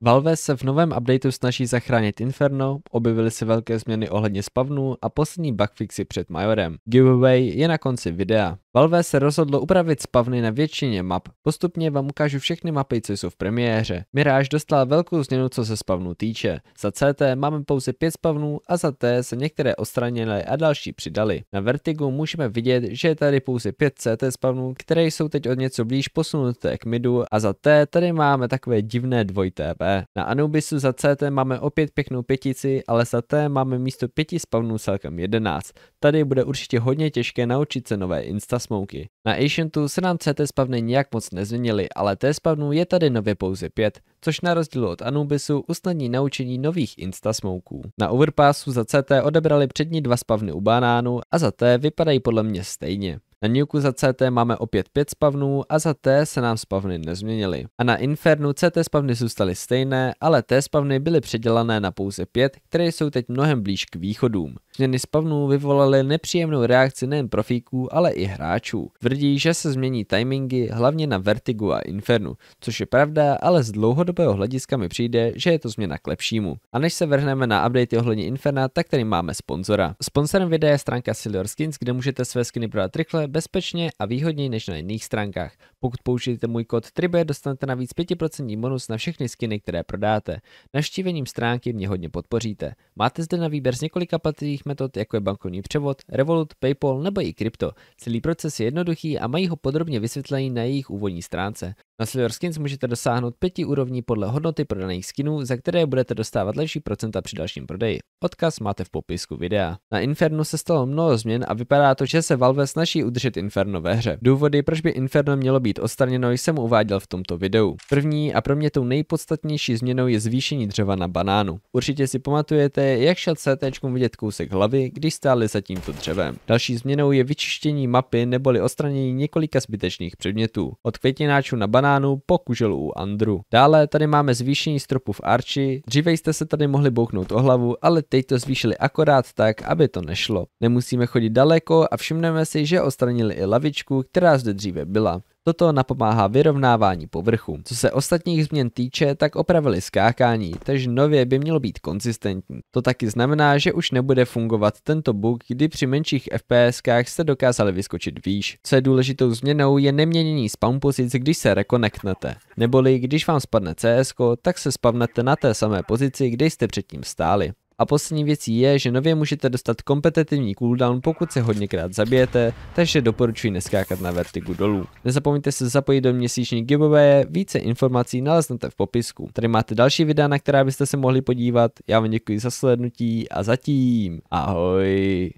Valve se v novém updateu snaží zachránit Inferno, objevily se velké změny ohledně spavnů a poslední bugfixy před Majorem. Giveaway je na konci videa. Valve se rozhodlo upravit spavny na většině map. Postupně vám ukážu všechny mapy, co jsou v premiéře. Mirage dostala velkou změnu, co se spavnů týče. Za CT máme pouze 5 spavnů a za T se některé odstranily a další přidali. Na Vertigu můžeme vidět, že je tady pouze 5 CT spavnů, které jsou teď od něco blíž posunuté k midu a za T tady máme takové divné dvojité V. Na Anubisu za CT máme opět pěknou pětici, ale za T máme místo pěti spawnů celkem 11. Tady bude určitě hodně těžké naučit se nové instasmoky. Na Asiantu se nám CT spavny nějak moc nezměnily, ale T spavnů je tady nově pouze 5, což na rozdíl od Anubisu usnadní naučení nových instasmoků. Na Overpassu za CT odebrali přední dva spavny u banánu a za T vypadají podle mě stejně. Na Newku za CT máme opět 5 spavnů a za T se nám spavny nezměnily. A na Infernu CT spavny zůstaly stejné, ale T spavny byly předělané na pouze 5, které jsou teď mnohem blíž k východům. Změny spavnů vyvolaly nepříjemnou reakci nejen profíků, ale i hráčů. Tvrdí, že se změní timingy hlavně na Vertigu a Infernu, což je pravda, ale z dlouhodobého hlediska mi přijde, že je to změna k lepšímu. A než se vrhneme na updaty ohledně Inferna, tak tady máme sponzora. Sponzorem videa je stránka Silver Skins, kde můžete své skiny prodat rychle, bezpečně a výhodněji než na jiných stránkách. Pokud použijete můj kód TRIBE, dostanete navíc 5% bonus na všechny skiny, které prodáte. Navštívením stránky mě hodně podpoříte. Máte zde na výběr z několika platných metod, jako je bankovní převod, Revolut, PayPal nebo i krypto. Celý proces je jednoduchý a mají ho podrobně vysvětlený na jejich úvodní stránce. Na Silver Skins můžete dosáhnout pěti úrovní podle hodnoty prodaných skinů, za které budete dostávat lepší procenta při dalším prodeji. Odkaz máte v popisku videa. Na Infernu se stalo mnoho změn a vypadá to, že se Valve snaží udržet udržet Inferno ve hře. Důvody, proč by Inferno mělo být odstraněno, jsem uváděl v tomto videu. První a pro mě tou nejpodstatnější změnou je zvýšení dřeva na banánu. Určitě si pamatujete, jak šel CT vidět kousek hlavy, když stáli za tímto dřevem. Další změnou je vyčištění mapy neboli odstranění několika zbytečných předmětů. Od květináčů na banánu po u Andru. Dále tady máme zvýšení stropu v Arči. Dříve jste se tady mohli bouchnout o hlavu, ale teď to zvýšili akorát tak, aby to nešlo. Nemusíme chodit daleko a všimneme si, že odstranili i lavičku, která zde dříve byla. Toto napomáhá vyrovnávání povrchu. Co se ostatních změn týče, tak opravili skákání, takže nově by mělo být konzistentní. To taky znamená, že už nebude fungovat tento bug, kdy při menších FPSkách jste dokázali vyskočit výš. Co je důležitou změnou je neměnění spawn pozic, když se rekonektnete. Neboli když vám spadne CS, tak se spavnete na té samé pozici, kde jste předtím stáli. A poslední věcí je, že nově můžete dostat kompetitivní cooldown, pokud se hodněkrát zabijete, takže doporučuji neskákat na vertigu dolů. Nezapomeňte se zapojit do měsíční gibové, více informací naleznete v popisku. Tady máte další videa, na která byste se mohli podívat, já vám děkuji za slednutí a zatím, ahoj.